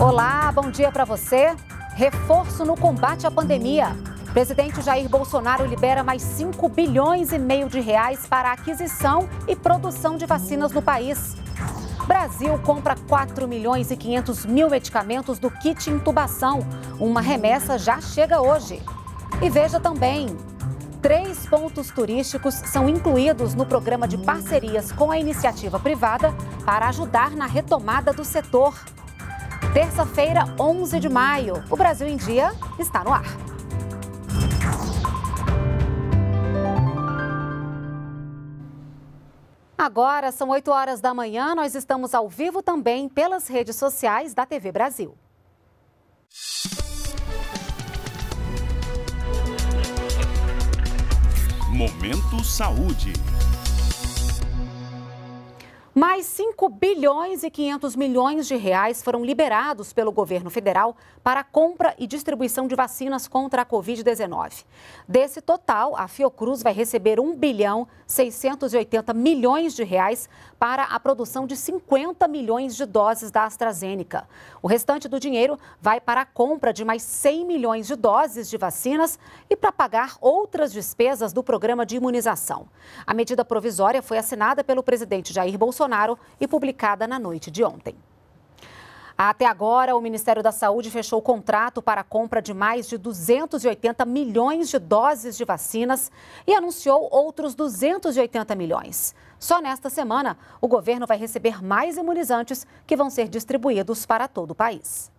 Olá, bom dia para você. Reforço no combate à pandemia. presidente Jair Bolsonaro libera mais 5 bilhões e meio de reais para aquisição e produção de vacinas no país. Brasil compra 4 milhões e 500 mil medicamentos do kit intubação. Uma remessa já chega hoje. E veja também, Três pontos turísticos são incluídos no programa de parcerias com a iniciativa privada para ajudar na retomada do setor. Terça-feira, 11 de maio. O Brasil em Dia está no ar. Agora são 8 horas da manhã, nós estamos ao vivo também pelas redes sociais da TV Brasil. Momento Saúde. Mais 5 bilhões e 500 milhões de reais foram liberados pelo governo federal para a compra e distribuição de vacinas contra a Covid-19. Desse total, a Fiocruz vai receber 1 bilhão 680 milhões de reais para a produção de 50 milhões de doses da AstraZeneca. O restante do dinheiro vai para a compra de mais 100 milhões de doses de vacinas e para pagar outras despesas do programa de imunização. A medida provisória foi assinada pelo presidente Jair Bolsonaro e publicada na noite de ontem. Até agora, o Ministério da Saúde fechou o contrato para a compra de mais de 280 milhões de doses de vacinas e anunciou outros 280 milhões. Só nesta semana, o governo vai receber mais imunizantes que vão ser distribuídos para todo o país.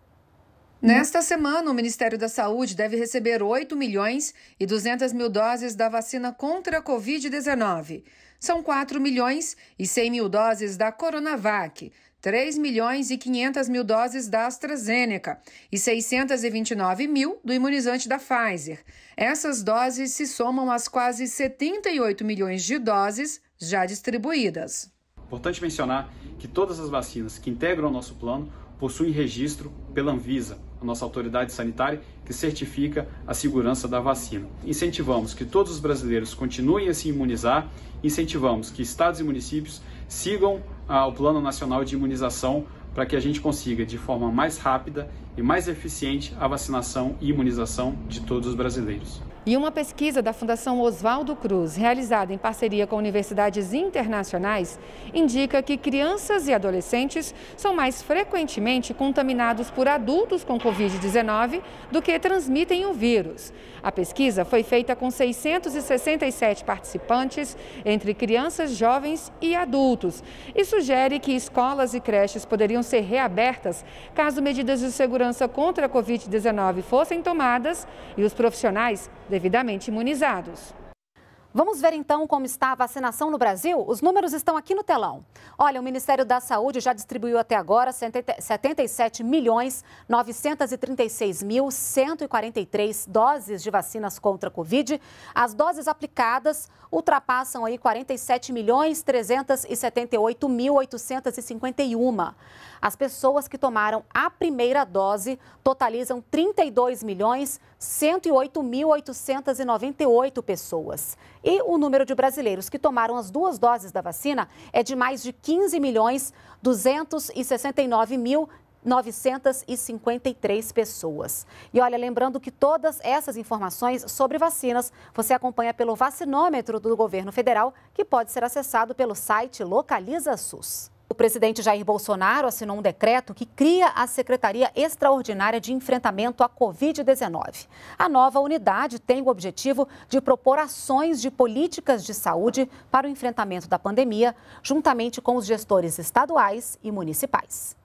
Nesta semana, o Ministério da Saúde deve receber 8 milhões e 200 mil doses da vacina contra a Covid-19. São 4 milhões e 100 mil doses da Coronavac, 3 milhões e 500 mil doses da AstraZeneca e 629 mil do imunizante da Pfizer. Essas doses se somam às quase 78 milhões de doses já distribuídas. Importante mencionar que todas as vacinas que integram o nosso plano possuem registro pela Anvisa, a nossa autoridade sanitária que certifica a segurança da vacina. Incentivamos que todos os brasileiros continuem a se imunizar, incentivamos que estados e municípios sigam ah, o Plano Nacional de Imunização para que a gente consiga, de forma mais rápida e mais eficiente, a vacinação e imunização de todos os brasileiros. E uma pesquisa da Fundação Oswaldo Cruz, realizada em parceria com universidades internacionais, indica que crianças e adolescentes são mais frequentemente contaminados por adultos com Covid-19 do que transmitem o vírus. A pesquisa foi feita com 667 participantes, entre crianças, jovens e adultos, e sugere que escolas e creches poderiam ser reabertas caso medidas de segurança contra a Covid-19 fossem tomadas e os profissionais devidamente imunizados. Vamos ver então como está a vacinação no Brasil? Os números estão aqui no telão. Olha, o Ministério da Saúde já distribuiu até agora 77 milhões 936 mil 143 doses de vacinas contra a Covid. As doses aplicadas ultrapassam aí 47 milhões 378 mil 851. As pessoas que tomaram a primeira dose totalizam 32 milhões 108.898 pessoas. E o número de brasileiros que tomaram as duas doses da vacina é de mais de 15 milhões 269 mil 953 pessoas. E olha, lembrando que todas essas informações sobre vacinas você acompanha pelo vacinômetro do governo federal, que pode ser acessado pelo site Localiza SUS. O presidente Jair Bolsonaro assinou um decreto que cria a Secretaria Extraordinária de Enfrentamento à Covid-19. A nova unidade tem o objetivo de propor ações de políticas de saúde para o enfrentamento da pandemia, juntamente com os gestores estaduais e municipais.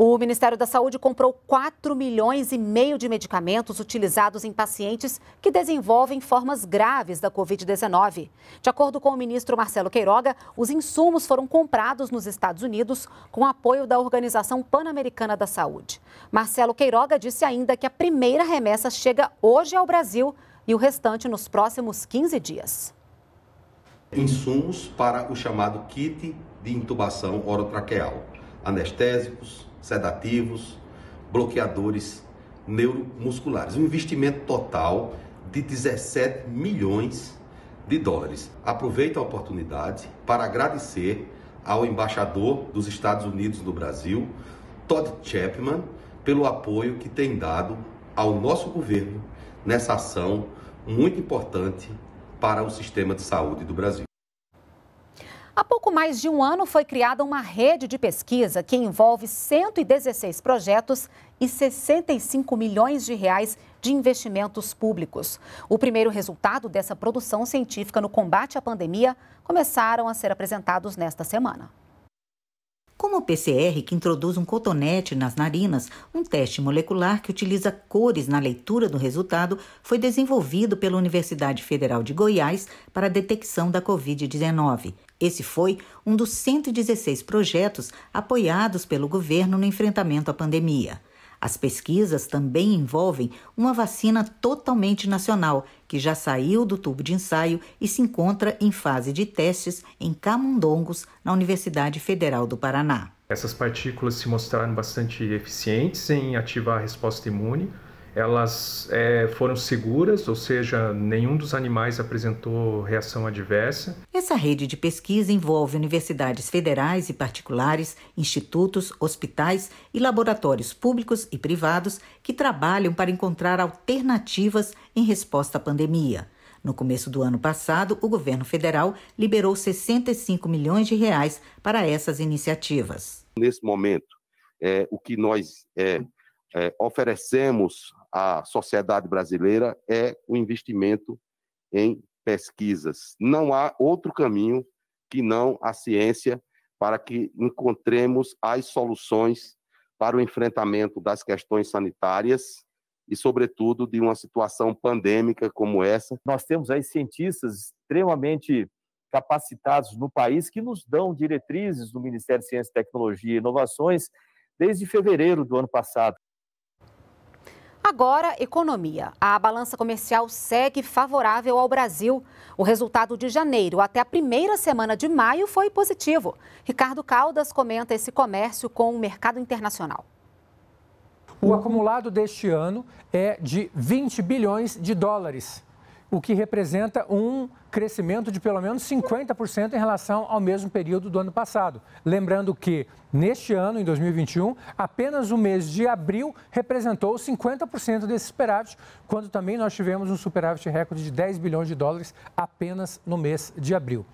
O Ministério da Saúde comprou 4 milhões e meio de medicamentos utilizados em pacientes que desenvolvem formas graves da Covid-19. De acordo com o ministro Marcelo Queiroga, os insumos foram comprados nos Estados Unidos com apoio da Organização Pan-Americana da Saúde. Marcelo Queiroga disse ainda que a primeira remessa chega hoje ao Brasil e o restante nos próximos 15 dias. Insumos para o chamado kit de intubação orotraqueal, anestésicos, sedativos, bloqueadores neuromusculares. Um investimento total de 17 milhões de dólares. Aproveito a oportunidade para agradecer ao embaixador dos Estados Unidos no Brasil, Todd Chapman, pelo apoio que tem dado ao nosso governo nessa ação muito importante para o sistema de saúde do Brasil. Há pouco mais de um ano foi criada uma rede de pesquisa que envolve 116 projetos e 65 milhões de reais de investimentos públicos. O primeiro resultado dessa produção científica no combate à pandemia começaram a ser apresentados nesta semana. Como o PCR, que introduz um cotonete nas narinas, um teste molecular que utiliza cores na leitura do resultado, foi desenvolvido pela Universidade Federal de Goiás para a detecção da Covid-19. Esse foi um dos 116 projetos apoiados pelo governo no enfrentamento à pandemia. As pesquisas também envolvem uma vacina totalmente nacional, que já saiu do tubo de ensaio e se encontra em fase de testes em Camundongos, na Universidade Federal do Paraná. Essas partículas se mostraram bastante eficientes em ativar a resposta imune, elas é, foram seguras, ou seja, nenhum dos animais apresentou reação adversa. Essa rede de pesquisa envolve universidades federais e particulares, institutos, hospitais e laboratórios públicos e privados que trabalham para encontrar alternativas em resposta à pandemia. No começo do ano passado, o governo federal liberou 65 milhões de reais para essas iniciativas. Nesse momento, é, o que nós é, é, oferecemos a sociedade brasileira é o investimento em pesquisas. Não há outro caminho que não a ciência para que encontremos as soluções para o enfrentamento das questões sanitárias e, sobretudo, de uma situação pandêmica como essa. Nós temos aí cientistas extremamente capacitados no país que nos dão diretrizes do Ministério de Ciência, Tecnologia e Inovações desde fevereiro do ano passado. Agora, economia. A balança comercial segue favorável ao Brasil. O resultado de janeiro até a primeira semana de maio foi positivo. Ricardo Caldas comenta esse comércio com o mercado internacional. O acumulado deste ano é de 20 bilhões de dólares o que representa um crescimento de pelo menos 50% em relação ao mesmo período do ano passado. Lembrando que, neste ano, em 2021, apenas o mês de abril representou 50% desse superávit, quando também nós tivemos um superávit recorde de 10 bilhões de dólares apenas no mês de abril.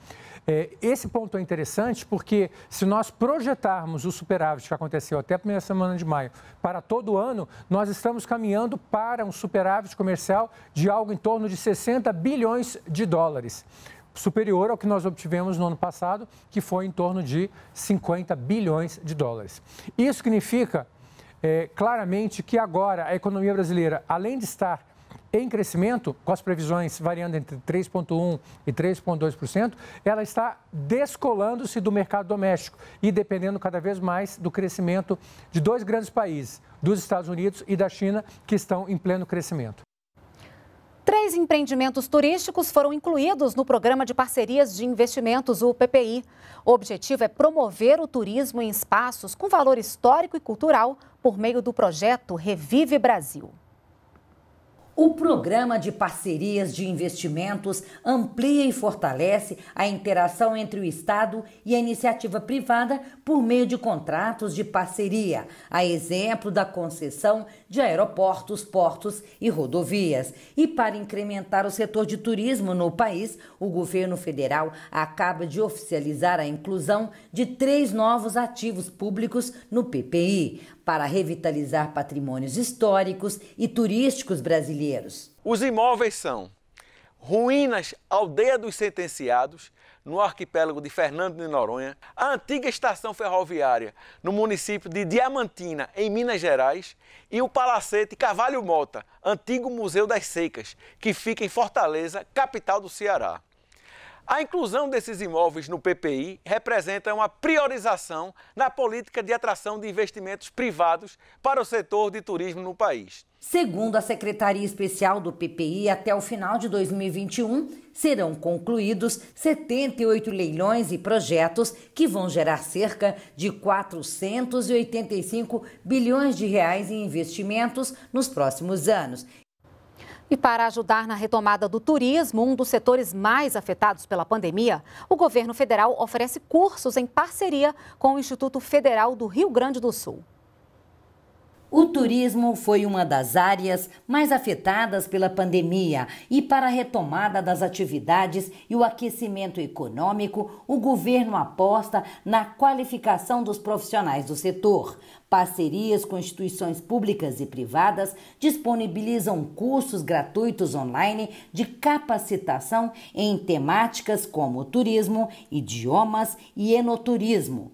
É, esse ponto é interessante porque se nós projetarmos o superávit que aconteceu até a primeira semana de maio para todo ano, nós estamos caminhando para um superávit comercial de algo em torno de 60 bilhões de dólares superior ao que nós obtivemos no ano passado, que foi em torno de 50 bilhões de dólares. Isso significa é, claramente que agora a economia brasileira, além de estar em crescimento, com as previsões variando entre 3,1% e 3,2%, ela está descolando-se do mercado doméstico e dependendo cada vez mais do crescimento de dois grandes países, dos Estados Unidos e da China, que estão em pleno crescimento. Três empreendimentos turísticos foram incluídos no Programa de Parcerias de Investimentos, o PPI. O objetivo é promover o turismo em espaços com valor histórico e cultural por meio do projeto Revive Brasil. O programa de parcerias de investimentos amplia e fortalece a interação entre o Estado e a iniciativa privada por meio de contratos de parceria, a exemplo da concessão de aeroportos, portos e rodovias. E para incrementar o setor de turismo no país, o governo federal acaba de oficializar a inclusão de três novos ativos públicos no PPI, para revitalizar patrimônios históricos e turísticos brasileiros. Os imóveis são ruínas Aldeia dos Sentenciados, no arquipélago de Fernando de Noronha, a antiga estação ferroviária no município de Diamantina, em Minas Gerais, e o Palacete Cavalho Mota, antigo Museu das Secas, que fica em Fortaleza, capital do Ceará. A inclusão desses imóveis no PPI representa uma priorização na política de atração de investimentos privados para o setor de turismo no país. Segundo a Secretaria Especial do PPI, até o final de 2021 serão concluídos 78 leilões e projetos que vão gerar cerca de 485 bilhões de reais em investimentos nos próximos anos e para ajudar na retomada do turismo, um dos setores mais afetados pela pandemia, o governo federal oferece cursos em parceria com o Instituto Federal do Rio Grande do Sul. O turismo foi uma das áreas mais afetadas pela pandemia e para a retomada das atividades e o aquecimento econômico, o governo aposta na qualificação dos profissionais do setor. Parcerias com instituições públicas e privadas disponibilizam cursos gratuitos online de capacitação em temáticas como turismo, idiomas e enoturismo.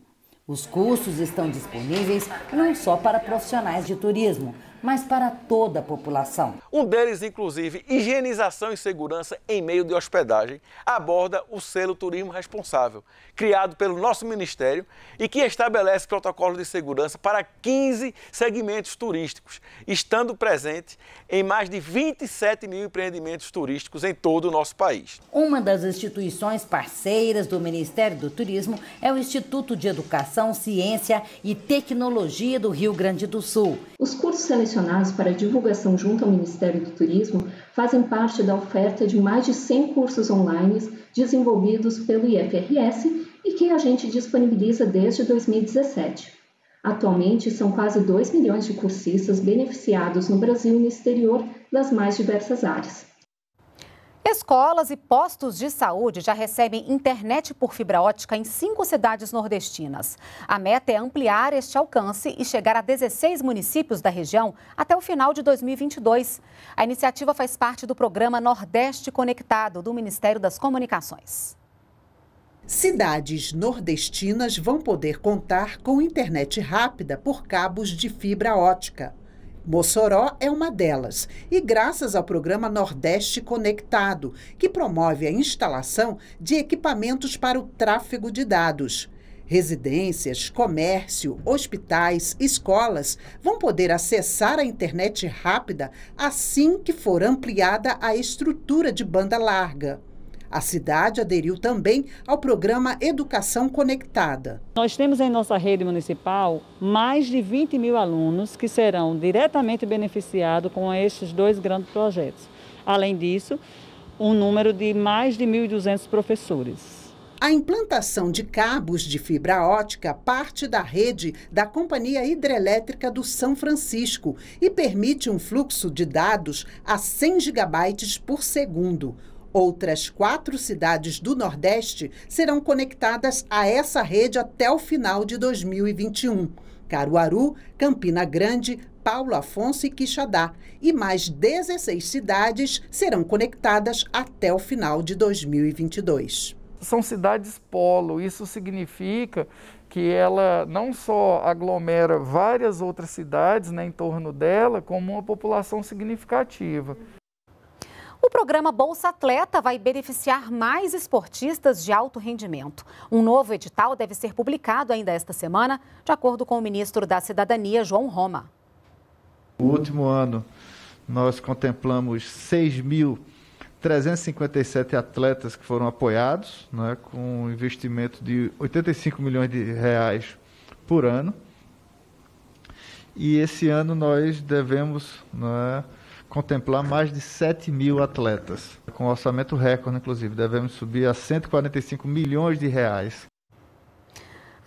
Os cursos estão disponíveis não só para profissionais de turismo, mas para toda a população. Um deles, inclusive, higienização e segurança em meio de hospedagem, aborda o selo Turismo Responsável, criado pelo nosso Ministério e que estabelece protocolos de segurança para 15 segmentos turísticos, estando presente em mais de 27 mil empreendimentos turísticos em todo o nosso país. Uma das instituições parceiras do Ministério do Turismo é o Instituto de Educação, Ciência e Tecnologia do Rio Grande do Sul. Os cursos para divulgação junto ao Ministério do Turismo fazem parte da oferta de mais de 100 cursos online desenvolvidos pelo IFRS e que a gente disponibiliza desde 2017. Atualmente, são quase 2 milhões de cursistas beneficiados no Brasil e no exterior das mais diversas áreas. Escolas e postos de saúde já recebem internet por fibra ótica em cinco cidades nordestinas. A meta é ampliar este alcance e chegar a 16 municípios da região até o final de 2022. A iniciativa faz parte do programa Nordeste Conectado do Ministério das Comunicações. Cidades nordestinas vão poder contar com internet rápida por cabos de fibra ótica. Mossoró é uma delas, e graças ao programa Nordeste Conectado, que promove a instalação de equipamentos para o tráfego de dados. Residências, comércio, hospitais, escolas vão poder acessar a internet rápida assim que for ampliada a estrutura de banda larga. A cidade aderiu também ao programa Educação Conectada. Nós temos em nossa rede municipal mais de 20 mil alunos que serão diretamente beneficiados com estes dois grandes projetos. Além disso, um número de mais de 1.200 professores. A implantação de cabos de fibra ótica parte da rede da Companhia Hidrelétrica do São Francisco e permite um fluxo de dados a 100 gigabytes por segundo. Outras quatro cidades do Nordeste serão conectadas a essa rede até o final de 2021. Caruaru, Campina Grande, Paulo Afonso e Quixadá. E mais 16 cidades serão conectadas até o final de 2022. São cidades polo, isso significa que ela não só aglomera várias outras cidades né, em torno dela, como uma população significativa. O programa Bolsa Atleta vai beneficiar mais esportistas de alto rendimento. Um novo edital deve ser publicado ainda esta semana, de acordo com o ministro da Cidadania, João Roma. No último ano, nós contemplamos 6.357 atletas que foram apoiados, né, com um investimento de 85 milhões de reais por ano. E esse ano nós devemos. Né, contemplar mais de 7 mil atletas, com orçamento recorde, inclusive. Devemos subir a 145 milhões de reais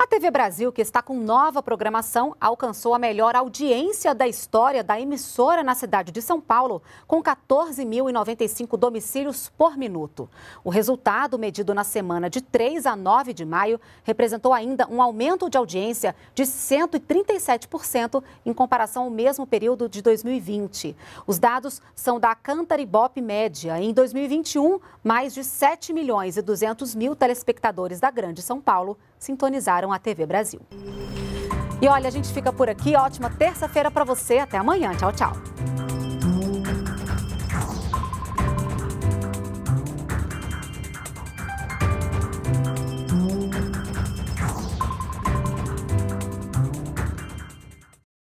a TV Brasil, que está com nova programação, alcançou a melhor audiência da história da emissora na cidade de São Paulo, com 14.095 domicílios por minuto. O resultado, medido na semana de 3 a 9 de maio, representou ainda um aumento de audiência de 137% em comparação ao mesmo período de 2020. Os dados são da Cantaribop Média. Em 2021, mais de 7 milhões e 200 mil telespectadores da Grande São Paulo sintonizaram a TV Brasil. E olha, a gente fica por aqui. Ótima terça-feira para você. Até amanhã. Tchau, tchau.